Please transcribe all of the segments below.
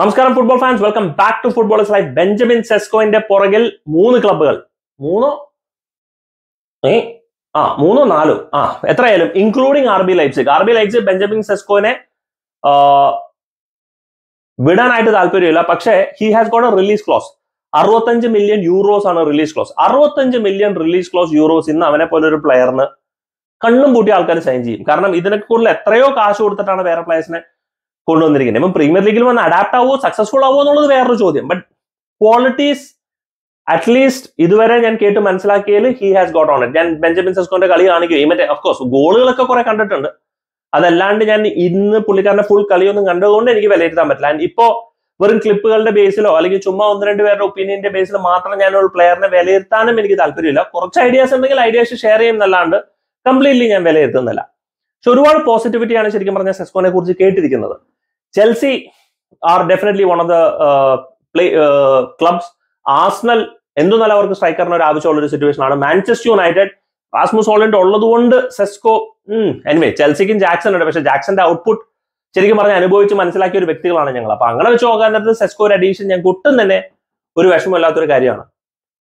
നമസ്കാരം football fans welcome back to football life Benjamin സെസ്കോയിന്റെ പുറകിൽ മൂന്ന് ക്ലബുകൾ മൂന്നോ ഏ ആ മൂന്നോ നാലോ ആ എത്രയായാലും including R B Leipzig R B Leipzig Benjamin സെസ്കോനെ വിടാനായിട്ട് താല്പര്യമില്ല പക്ഷേ he has got a release clause അറുപത്തഞ്ച് മില്യൺ യൂറോസ് ആണ് റിലീസ് ക്ലോസ് അറുപത്തഞ്ച് മില്യൺ റിലീസ് ക്ലോസ് യൂറോസ് ഇന്ന് അവനെ പോലെ ഒരു പ്ലെയറിന് കണ്ണും പൂട്ടി ആൾക്കാർ സൈൻ ചെയ്യും കാരണം ഇതിനെ കൂടുതൽ എത്രയോ കാശ് കൊടുത്തിട്ടാണ് വേറെ പ്ലെയേഴ്സിനെ കൊണ്ടുവന്നിരിക്കുന്നത് ഇപ്പം പ്രീമിയർ ലീഗിൽ വന്ന് അഡാപ്റ്റ് ആവോ സക്സസ്ഫുൾ ആവോ എന്നുള്ളത് വേറൊരു ചോദ്യം ബട്ട് ക്വാളിറ്റീസ് അറ്റ്ലീസ്റ്റ് ഇതുവരെ ഞാൻ കേട്ട് മനസ്സിലാക്കിയതിൽ he has got on it ഞാൻ ബെഞ്ചമിൻ സെസ്കോന്റെ കളി കാണിക്കുകയും മറ്റേ അഫ്കോഴ്സ് ഗോളുകളൊക്കെ കുറെ കണ്ടിട്ടുണ്ട് അതല്ലാണ്ട് ഞാൻ ഇന്ന് പുള്ളിക്കാരന്റെ ഫുൾ കളിയൊന്നും കണ്ടതുകൊണ്ട് എനിക്ക് വിലയിരുത്താൻ പറ്റില്ല ആൻഡ് ഇപ്പോ വെറും ക്ലിപ്പുകളുടെ ബേസിലോ അല്ലെങ്കിൽ ചുമ്മാ ഒന്ന് രണ്ട് പേരുടെ ഒപ്പീനിയന്റെ ബേസിലോ മാത്രം ഞാൻ ഒരു പ്ലെയറിനെ വിലയിരുത്താനും എനിക്ക് താല്പര്യമില്ല കുറച്ച് ഐഡിയാസ് ഉണ്ടെങ്കിൽ ഐഡിയാസ് ഷെയർ ചെയ്യുന്നല്ലാണ്ട് കംപ്ലീറ്റ്ലി ഞാൻ വിലയിരുത്തുന്നില്ല സോ ഒരുപാട് പോസിറ്റിവിറ്റിയാണ് ശരിക്കും പറഞ്ഞ സെസ്കോനെ കുറിച്ച് കേട്ടിരിക്കുന്നത് Chelsea are definitely one of the play clubs Arsenal നല്ല അവർക്ക് സ്ട്രൈക്കറിന് ഒരു ആവശ്യമുള്ള ഒരു സിറ്റുവേഷൻ ആണ് മാഞ്ചസ്റ്റർ യുണൈറ്റഡ് റാസ്മുസ് ഹോളൻഡ് ഉള്ളതുകൊണ്ട് സെസ്കോ എനിവേ ചെൽസിക്കും ജാക്സൺ ഉണ്ട് പക്ഷെ ജാക്സന്റെ ഔട്ട്പുട്ട് ശരിക്കും പറഞ്ഞ അനുഭവിച്ച് മനസ്സിലാക്കിയ ഒരു വ്യക്തികളാണ് ഞങ്ങൾ അപ്പൊ അങ്ങനെ വെച്ച് നോക്കാൻ നേരത്തെ സെസ്കോ ഒരു അഡീഷൻ ഞങ്ങൾക്ക് ഒട്ടും തന്നെ ഒരു വിഷമമില്ലാത്തൊരു കാര്യമാണ്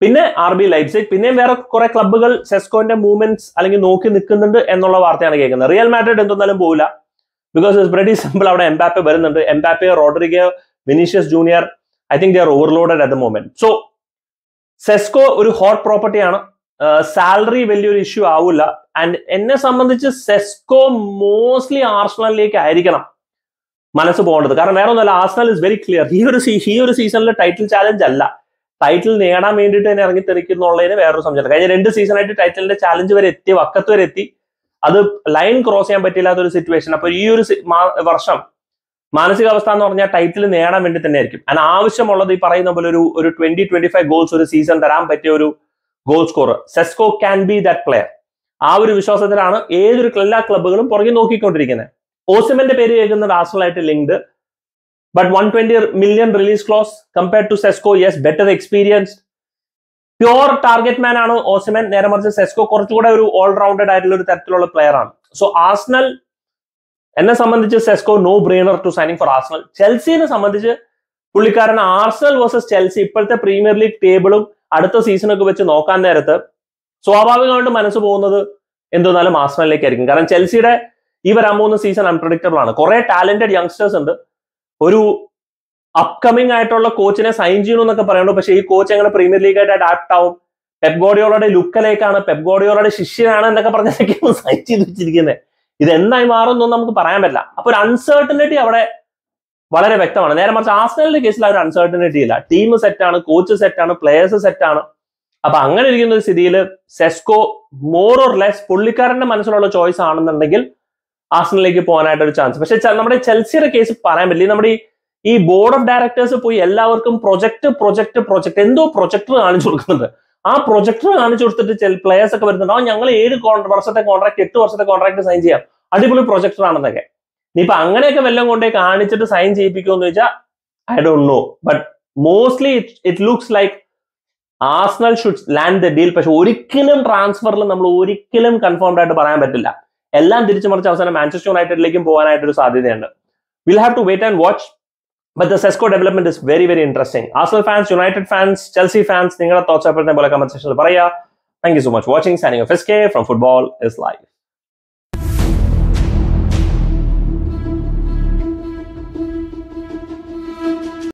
പിന്നെ ആർ ബി ലൈപ്സിക് പിന്നെയും വേറെ കുറെ ക്ലബ്ബുകൾ സെസ്കോന്റെ മൂവ്മെന്റ്സ് അല്ലെങ്കിൽ നോക്കി നിൽക്കുന്നുണ്ട് എന്നുള്ള വാർത്തയാണ് കേൾക്കുന്നത് റിയൽ മാഡ്രിഡ് എന്തൊന്നാലും പോവില്ല ബിക്കോസ് ഇറ്റ്സ് വെരി സിമ്പിൾ അവിടെ എംബാപ്പെ വരുന്നുണ്ട് Mbappe Rodrygo Vinicius Junior I think they are overloaded at the moment so Sesko ഒരു ഹോട്ട് പ്രോപ്പർട്ടിയാണ് സാലറി വലിയൊരു ഇഷ്യൂ ആവില്ല ആൻഡ് എന്നെ സംബന്ധിച്ച് സെസ്കോ മോസ്റ്റ്ലി ആർസണലിലേക്ക് ആയിരിക്കണം മനസ്സ് പോകേണ്ടത് കാരണം വേറെ ഒന്നുമല്ല ആർസണൽ ഇസ് വെരി ക്ലിയർ ഈ ഒരു ഈ ഒരു സീസണിലെ ടൈറ്റിൽ ചാലഞ്ച് അല്ല ടൈറ്റിൽ നേടാൻ വേണ്ടിയിട്ട് തന്നെ ഇറങ്ങി തെറിക്കുന്നുള്ളതിന് വേറൊരു സംശയമില്ല കഴിഞ്ഞ രണ്ട് സീസണായിട്ട് ടൈറ്റിലിന്റെ ചാലഞ്ച് വരെ എത്തി വക്കത്ത് വരെ എത്തി അത് ലൈൻ ക്രോസ് ചെയ്യാൻ പറ്റില്ലാത്ത ഒരു സിറ്റുവേഷൻ അപ്പൊ ഈ ഒരു വർഷം മാനസികാവസ്ഥ എന്ന് പറഞ്ഞാൽ ടൈറ്റിൽ നേടാൻ വേണ്ടി തന്നെ ആയിരിക്കും അതിന് ആവശ്യമുള്ളത് ഈ പറയുന്ന പോലെ ഒരു ഒരു ട്വന്റി ട്വന്റി ഫൈവ് ഗോൾസ് ഒരു സീസൺ തരാൻ പറ്റിയ ഒരു goal scorer Sesko can be that player ആ ഒരു വിശ്വാസത്തിലാണ് ഏതൊരു എല്ലാ ക്ലബുകളും പുറകെ നോക്കിക്കൊണ്ടിരിക്കുന്നത് ഓസിമന്റെ പേര് കേൾക്കുന്ന ആസലായിട്ട് linked But 120 million release clause compared to Sesco, yes, better experienced. Pure target man ആണ് ഓസമൻ നേരെ മറിച്ച് സെസ്കോ കുറച്ചുകൂടെ ഒരു ഓൾറൗണ്ടഡ് ആയിട്ടുള്ള ഒരു തരത്തിലുള്ള പ്ലെയർ ആണ് സോ ആസ്നൽ എന്നെ സംബന്ധിച്ച് Sesko no brainer to signing for Arsenal ചെൽസിനെ സംബന്ധിച്ച് പുള്ളിക്കാരൻ ആർസണൽ വേഴ്സസ് ചെൽസി ഇപ്പോഴത്തെ പ്രീമിയർ ലീഗ് ടേബിളും അടുത്ത സീസണൊക്കെ വെച്ച് നോക്കാൻ നേരത്ത് സ്വാഭാവികമായിട്ട് മനസ്സ് പോകുന്നത് എന്തെന്നാലും ആർസണലിലേക്കായിരിക്കും കാരണം ചെൽസിയുടെ ഈ വരാൻ പോകുന്ന സീസൺ അൺപ്രഡിക്റ്റബിൾ ആണ് കുറെ ടാലന്റഡ് യങ്സ്റ്റേഴ്സ് ഉണ്ട് ഒരു അപ്കമിങ് ആയിട്ടുള്ള കോച്ചിനെ സൈൻ ചെയ്യണം എന്നൊക്കെ പറയുന്നുണ്ട് പക്ഷേ ഈ കോച്ച് എങ്ങനെ പ്രീമിയർ ആയിട്ട് അഡാപ്റ്റ് ആവും പെപ്ഗോഡിയോളുടെ ലുക്കലേക്കാണ് പെപ്ഗോഡിയോളുടെ ശിഷ്യനാണ് എന്നൊക്കെ പറഞ്ഞതൊക്കെയാണ് സൈൻ ചെയ്ത് വെച്ചിരിക്കുന്നത് ഇത് എന്തായി മാറുമെന്നൊന്നും നമുക്ക് പറയാൻ പറ്റില്ല അപ്പൊ ഒരു അൺസേർട്ടനിറ്റി അവിടെ വളരെ വ്യക്തമാണ് നേരെ മറിച്ച് ആസ്നലിന്റെ കേസിൽ ആ ഒരു അൺസേർട്ടനിറ്റി ഇല്ല ടീം സെറ്റാണ് കോച്ച് സെറ്റാണ് പ്ലേയേഴ്സ് സെറ്റാണ് അപ്പൊ അങ്ങനെ ഇരിക്കുന്ന ഒരു സ്ഥിതിയിൽ സെസ്കോ മോർ ഓർ ലെസ് പുള്ളിക്കാരന്റെ മനസ്സിലുള്ള ചോയ്സ് ആണെന്നുണ്ടെങ്കിൽ ആസനിലേക്ക് പോകാനായിട്ട് ഒരു ചാൻസ് പക്ഷെ നമ്മുടെ ചെൽസിയുടെ കേസ് പറയാൻ പറ്റില്ല നമ്മുടെ ഈ ബോർഡ് ഓഫ് ഡയറക്ടേഴ്സ് പോയി എല്ലാവർക്കും പ്രൊജക്ട് പ്രൊജക്ട് പ്രൊജക്ട് എന്തോ പ്രൊജക്ടർ കാണിച്ചു കൊടുക്കുന്നുണ്ട് ആ പ്രൊജക്ടർ കാണിച്ചു കൊടുത്തിട്ട് ചില പ്ലേയേഴ്സ് ഒക്കെ വരുന്നുണ്ട് ആ ഞങ്ങൾ ഏഴ് വർഷത്തെ കോൺട്രാക്ട് എട്ട് വർഷത്തെ കോൺട്രാക്ട് സൈൻ ചെയ്യാം അടിപൊളി പ്രൊജക്ടർ ആണെന്നൊക്കെ ഇനിയിപ്പൊ അങ്ങനെയൊക്കെ വല്ലതും കൊണ്ടേ കാണിച്ചിട്ട് സൈൻ ചെയ്യിപ്പിക്കുമെന്ന് ചോദിച്ചാൽ I don't know but mostly it looks like Arsenal should land the deal പക്ഷെ ഒരിക്കലും ട്രാൻസ്ഫറിൽ നമ്മൾ ഒരിക്കലും കൺഫേംഡ് ആയിട്ട് പറയാൻ പറ്റില്ല എല്ലാം തിരിച്ചു മറിച്ച് അവസാനം മാഞ്ചസ്റ്റർ യുണൈറ്റഡിലേക്കും പോകാനായിട്ട് ഒരു സാധ്യതയുണ്ട് will have to wait and watch but the Sesko development is very very interesting Arsenal fans United fans Chelsea fans നിങ്ങളുടെ തോട്ട്സ് എപ്പോഴത്തെ പോലെ കമന്റ് സെക്ഷനിൽ പറയാ thank you so much watching signing off S K from football is life